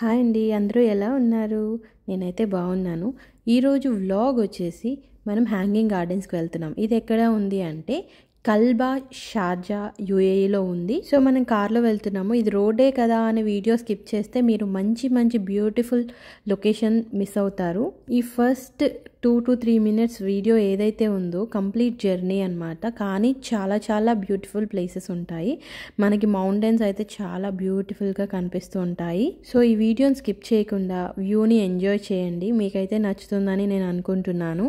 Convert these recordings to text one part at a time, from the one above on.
hi అండి అందరూ ఎలా ఉన్నారు నేనైతే బాగున్నాను ఈరోజు వ్లాగ్ వచ్చేసి మనం హ్యాంగింగ్ గార్డెన్స్కి వెళ్తున్నాం ఇది ఎక్కడ ఉంది అంటే కల్బా షార్జా యూఏఈలో ఉంది సో మనం కార్లో వెళ్తున్నాము ఇది రోడే కదా అనే వీడియో స్కిప్ చేస్తే మీరు మంచి మంచి బ్యూటిఫుల్ లొకేషన్ మిస్ అవుతారు ఈ first two to three minutes video ఏదైతే ఉందో కంప్లీట్ జర్నీ అనమాట కానీ చాలా చాలా బ్యూటిఫుల్ ప్లేసెస్ ఉంటాయి మనకి మౌంటైన్స్ అయితే చాలా బ్యూటిఫుల్గా కనిపిస్తూ ఉంటాయి సో ఈ వీడియోని స్కిప్ చేయకుండా వ్యూని ఎంజాయ్ చేయండి మీకైతే నచ్చుతుందని నేను అనుకుంటున్నాను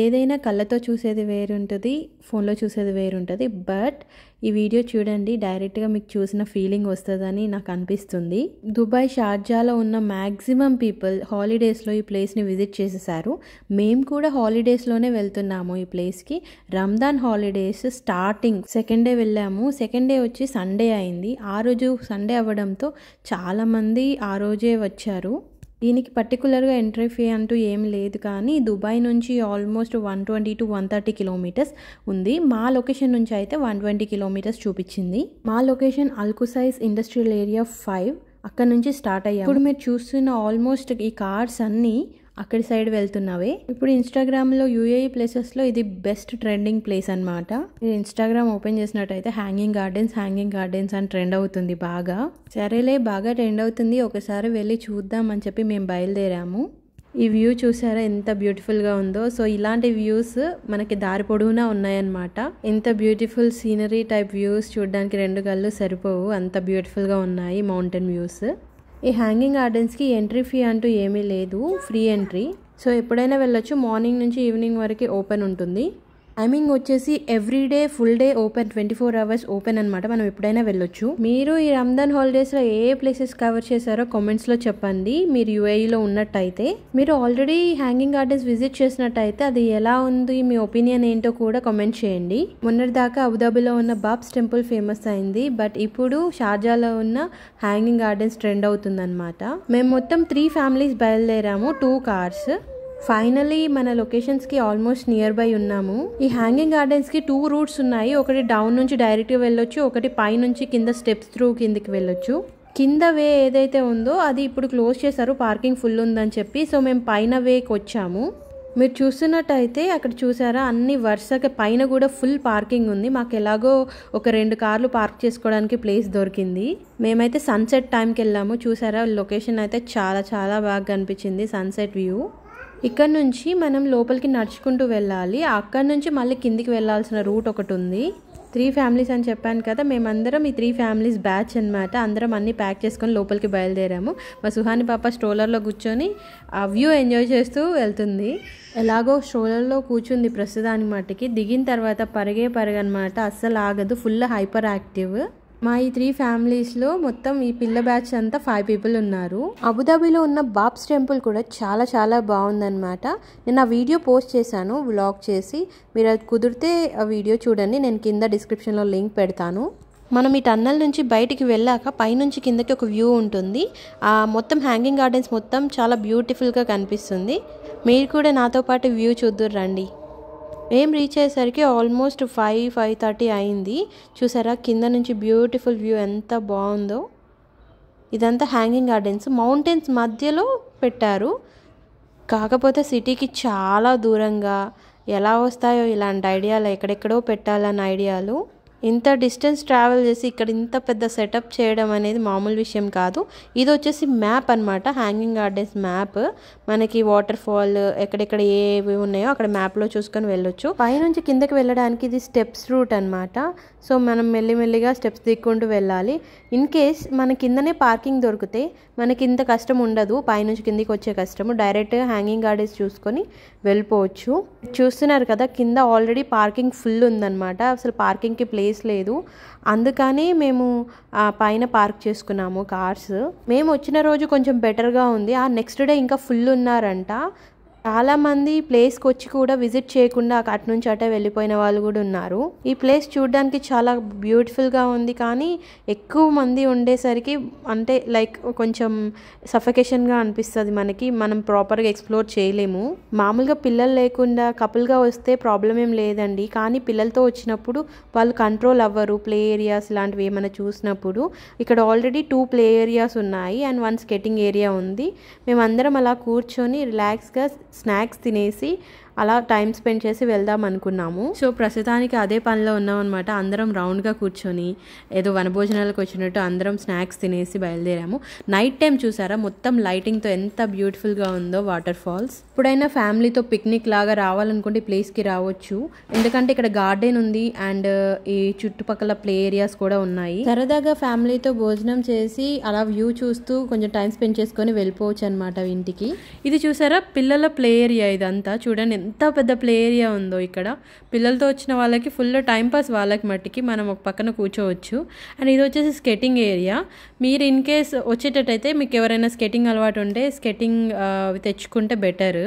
ఏదైనా కళ్ళతో చూసేది వేరుంటుంది ఫోన్లో చూసేది వేరుంటుంది బట్ ఈ వీడియో చూడండి డైరెక్ట్గా మీకు చూసిన ఫీలింగ్ వస్తుందని నాకు అనిపిస్తుంది దుబాయ్ షార్జాలో ఉన్న మ్యాక్సిమం పీపుల్ హాలిడేస్లో ఈ ప్లేస్ని విజిట్ చేసేసారు మేము కూడా హాలిడేస్లోనే వెళ్తున్నాము ఈ ప్లేస్కి Ramzan holidays starting second day వెళ్ళాము సెకండ్ డే వచ్చి సండే అయింది ఆ రోజు సండే అవ్వడంతో చాలామంది ఆ రోజే వచ్చారు దీనికి పర్టికులర్గా ఎంట్రీ ఫీ అంటూ ఏం లేదు కానీ దుబాయ్ నుంచి almost one twenty to one thirty kilometres ఉంది మా లొకేషన్ నుంచి అయితే వన్ ట్వంటీ కిలోమీటర్స్ చూపించింది మా location Al Qusais industrial area five అక్కడ నుంచి స్టార్ట్ అయ్యాం ఇప్పుడు మీరు చూస్తున్న ఆల్మోస్ట్ ఈ కార్స్ అన్నీ అక్కడి సైడ్ వెళ్తున్నావే ఇప్పుడు ఇన్స్టాగ్రామ్లో యూఏఈ ప్లేసెస్లో ఇది బెస్ట్ ట్రెండింగ్ ప్లేస్ అనమాట ఇన్స్టాగ్రామ్ ఓపెన్ చేసినట్టయితే హ్యాంగింగ్ గార్డెన్స్ హ్యాంగింగ్ గార్డెన్స్ అని ట్రెండ్ అవుతుంది బాగా సరేలే బాగా ట్రెండ్ అవుతుంది ఒకసారి వెళ్ళి చూద్దాం అని చెప్పి మేము బయలుదేరాము ఈ వ్యూ చూసారా ఎంత బ్యూటిఫుల్గా ఉందో సో ఇలాంటి వ్యూస్ మనకి దారి పొడవునా ఉన్నాయన్నమాట ఎంత బ్యూటిఫుల్ సీనరీ టైప్ వ్యూస్ చూడడానికి రెండు కళ్ళు సరిపోవు అంత బ్యూటిఫుల్గా ఉన్నాయి మౌంటైన్ వ్యూస్ ఈ హ్యాంగింగ్ గార్డెన్స్కి ఎంట్రీ ఫీ అంటూ ఏమీ లేదు ఫ్రీ ఎంట్రీ సో ఎప్పుడైనా వెళ్ళొచ్చు మార్నింగ్ నుంచి ఈవినింగ్ వరకు ఓపెన్ ఉంటుంది టైమింగ్ వచ్చేసి every day full day open twenty four hours open అనమాట మనం ఎప్పుడైనా వెళ్ళొచ్చు మీరు ఈ రంజాన్ హాలిడేస్లో ఏ ప్లేసెస్ కవర్ చేశారో లో చెప్పండి మీరు యుఏఈలో e ఉన్నట్టయితే మీరు ఆల్రెడీ హ్యాంగింగ్ గార్డెన్స్ విజిట్ చేసినట్టయితే అది ఎలా ఉంది మీ ఒపీనియన్ ఏంటో కూడా కామెంట్ చేయండి మొన్నటిదాకా అబుదాబిలో ఉన్న బాబ్స్ టెంపుల్ ఫేమస్ అయింది బట్ ఇప్పుడు షార్జాలో ఉన్న హ్యాంగింగ్ గార్డెన్స్ ట్రెండ్ అవుతుందన్నమాట మేము మొత్తం త్రీ ఫ్యామిలీస్ బయలుదేరాము టూ కార్స్ ఫైనలీ మన లొకేషన్స్కి ఆల్మోస్ట్ నియర్ బై ఉన్నాము ఈ హ్యాంగింగ్ గార్డెన్స్కి టూ రూట్స్ ఉన్నాయి ఒకటి డౌన్ నుంచి డైరెక్ట్గా వెళ్ళొచ్చు ఒకటి పై నుంచి కింద స్టెప్స్ త్రూ కిందకి వెళ్ళొచ్చు కింద వే ఏదైతే ఉందో అది ఇప్పుడు క్లోజ్ చేశారు పార్కింగ్ ఫుల్ ఉందని చెప్పి సో మేము పైన వేకి వచ్చాము మీరు చూస్తున్నట్టయితే అక్కడ చూసారా అన్ని వరుసకి పైన కూడా ఫుల్ పార్కింగ్ ఉంది మాకు ఎలాగో ఒక రెండు కార్లు పార్క్ చేసుకోవడానికి ప్లేస్ దొరికింది మేమైతే సన్సెట్ టైంకి వెళ్ళాము చూసారా లొకేషన్ అయితే చాలా చాలా బాగా కనిపించింది సన్సెట్ వ్యూ ఇక్కడ నుంచి మనం లోపలికి నడుచుకుంటూ వెళ్ళాలి అక్కడ నుంచి మళ్ళీ కిందికి వెళ్ళాల్సిన రూట్ ఒకటి ఉంది త్రీ ఫ్యామిలీస్ అని చెప్పాను కదా మేమందరం ఈ త్రీ ఫ్యామిలీస్ బ్యాచ్ అనమాట అందరం అన్నీ ప్యాక్ చేసుకొని లోపలికి బయలుదేరాము మా సుహాని పాప స్ట్రోలర్లో కూర్చొని ఆ వ్యూ ఎంజాయ్ చేస్తూ వెళ్తుంది ఎలాగో స్ట్రోలర్లో కూర్చుంది ప్రస్తుతానికి మట్టికి దిగిన తర్వాత పరుగే పరుగనమాట అస్సలు ఆగదు ఫుల్ హైపర్ యాక్టివ్ మా ఈ త్రీ ఫ్యామిలీస్లో మొత్తం ఈ పిల్ల బ్యాచ్ అంతా ఫైవ్ పీపుల్ ఉన్నారు అబుదాబీలో ఉన్న బాబ్స్ టెంపుల్ కూడా చాలా చాలా బాగుందనమాట నేను ఆ వీడియో పోస్ట్ చేశాను వ్లాగ్ చేసి మీరు అది కుదిరితే ఆ వీడియో చూడండి నేను కింద డిస్క్రిప్షన్లో లింక్ పెడతాను మనం ఈ టన్నల్ నుంచి బయటికి వెళ్ళాక పైనుంచి కిందకి ఒక వ్యూ ఉంటుంది ఆ మొత్తం హ్యాంగింగ్ గార్డెన్స్ మొత్తం చాలా బ్యూటిఫుల్గా కనిపిస్తుంది మీరు కూడా నాతో పాటు వ్యూ చూద్దరు రండి మేము రీచ్ అయ్యేసరికి ఆల్మోస్ట్ ఫైవ్ ఫైవ్ థర్టీ అయింది చూసారా కింద నుంచి బ్యూటిఫుల్ వ్యూ ఎంత బాగుందో ఇదంతా హ్యాంగింగ్ గార్డెన్స్ మౌంటైన్స్ మధ్యలో పెట్టారు కాకపోతే సిటీకి చాలా దూరంగా ఎలా వస్తాయో ఇలాంటి ఐడియాలు ఎక్కడెక్కడో పెట్టాలన్న ఐడియాలు ఇంత డిస్టెన్స్ ట్రావెల్ చేసి ఇక్కడ ఇంత పెద్ద సెటప్ చేయడం అనేది మామూలు విషయం కాదు ఇది వచ్చేసి మ్యాప్ అనమాట హ్యాంగింగ్ గార్డెన్స్ మ్యాప్ మనకి వాటర్ ఫాల్ ఎక్కడెక్కడ ఏవి ఉన్నాయో అక్కడ మ్యాప్లో చూసుకొని వెళ్ళొచ్చు పైనుంచి కిందకి వెళ్ళడానికి ఇది స్టెప్స్ రూట్ అనమాట సో మనం మెల్లిమెల్లిగా స్టెప్స్ దిక్కుంటూ వెళ్ళాలి ఇన్ కేస్ మన కిందనే పార్కింగ్ దొరికితే మనకి ఇంత కష్టం ఉండదు పైనుంచి కిందికి వచ్చే కష్టము డైరెక్ట్ హ్యాంగింగ్ గార్డెన్స్ చూసుకొని వెళ్ళిపోవచ్చు చూస్తున్నారు కదా కింద ఆల్రెడీ పార్కింగ్ ఫుల్ ఉందన్నమాట అసలు పార్కింగ్కి ప్లేస్ స్పేస్ లేదు అందుకని మేము పైన పార్క్ చేసుకున్నాము కార్స్ మేము వచ్చిన రోజు కొంచెం బెటర్గా ఉంది ఆ నెక్స్ట్ డే ఇంకా ఫుల్ ఉన్నారంట చాలామంది ఈ ప్లేస్కి వచ్చి కూడా విజిట్ చేయకుండా అటు నుంచి అటే వెళ్ళిపోయిన వాళ్ళు కూడా ఉన్నారు ఈ ప్లేస్ చూడడానికి చాలా బ్యూటిఫుల్గా ఉంది కానీ ఎక్కువ మంది ఉండేసరికి అంటే లైక్ కొంచెం సఫకేషన్గా అనిపిస్తుంది మనకి మనం ప్రాపర్గా ఎక్స్ప్లోర్ చేయలేము మామూలుగా పిల్లలు లేకుండా కపుల్గా వస్తే ప్రాబ్లం ఏం లేదండి కానీ పిల్లలతో వచ్చినప్పుడు వాళ్ళు కంట్రోల్ అవ్వరు ప్లే ఏరియాస్ ఇలాంటివి ఏమైనా చూసినప్పుడు ఇక్కడ ఆల్రెడీ టూ ప్లే ఏరియాస్ ఉన్నాయి అండ్ వన్ స్కెటింగ్ ఏరియా ఉంది మేమందరం అలా కూర్చొని రిలాక్స్గా స్నాక్స్ తినేసి అలా టైం స్పెండ్ చేసి వెళ్దాం అనుకున్నాము సో ప్రస్తుతానికి అదే పనిలో ఉన్నాం అనమాట అందరం రౌండ్గా కూర్చొని ఏదో వనభోజనాలకు వచ్చినట్టు అందరం స్నాక్స్ తినేసి బయలుదేరాము నైట్ టైం చూసారా మొత్తం లైటింగ్తో ఎంత బ్యూటిఫుల్గా ఉందో వాటర్ ఫాల్స్ ఇప్పుడైనా ఫ్యామిలీతో పిక్నిక్ లాగా రావాలనుకుంటే ప్లేస్కి రావచ్చు ఎందుకంటే ఇక్కడ గార్డెన్ ఉంది అండ్ ఈ చుట్టుపక్కల ప్లే ఏరియాస్ కూడా ఉన్నాయి సరదాగా ఫ్యామిలీతో భోజనం చేసి అలా వ్యూ చూస్తూ కొంచెం టైం స్పెండ్ చేసుకొని వెళ్ళిపోవచ్చు అనమాట ఇంటికి ఇది చూసారా పిల్లల ప్లే ఏరియా ఇదంతా చూడండి ఎంత పెద్ద ప్లే ఏరియా ఉందో ఇక్కడ పిల్లలతో వచ్చిన వాళ్ళకి ఫుల్ టైం పాస్ వాళ్ళకి మట్టికి మనం ఒక పక్కన కూర్చోవచ్చు అండ్ ఇది వచ్చేసి స్కెటింగ్ ఏరియా మీరు ఇన్ కేస్ వచ్చేటట్టయితే మీకు ఎవరైనా స్కెటింగ్ అలవాటు ఉంటే స్కెటింగ్ తెచ్చుకుంటే బెటర్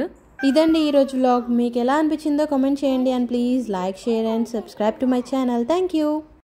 ఇదండి ఈరోజు బ్లాగ్ మీకు ఎలా అనిపించిందో కమెంట్ చేయండి and please like share and subscribe to my channel thank you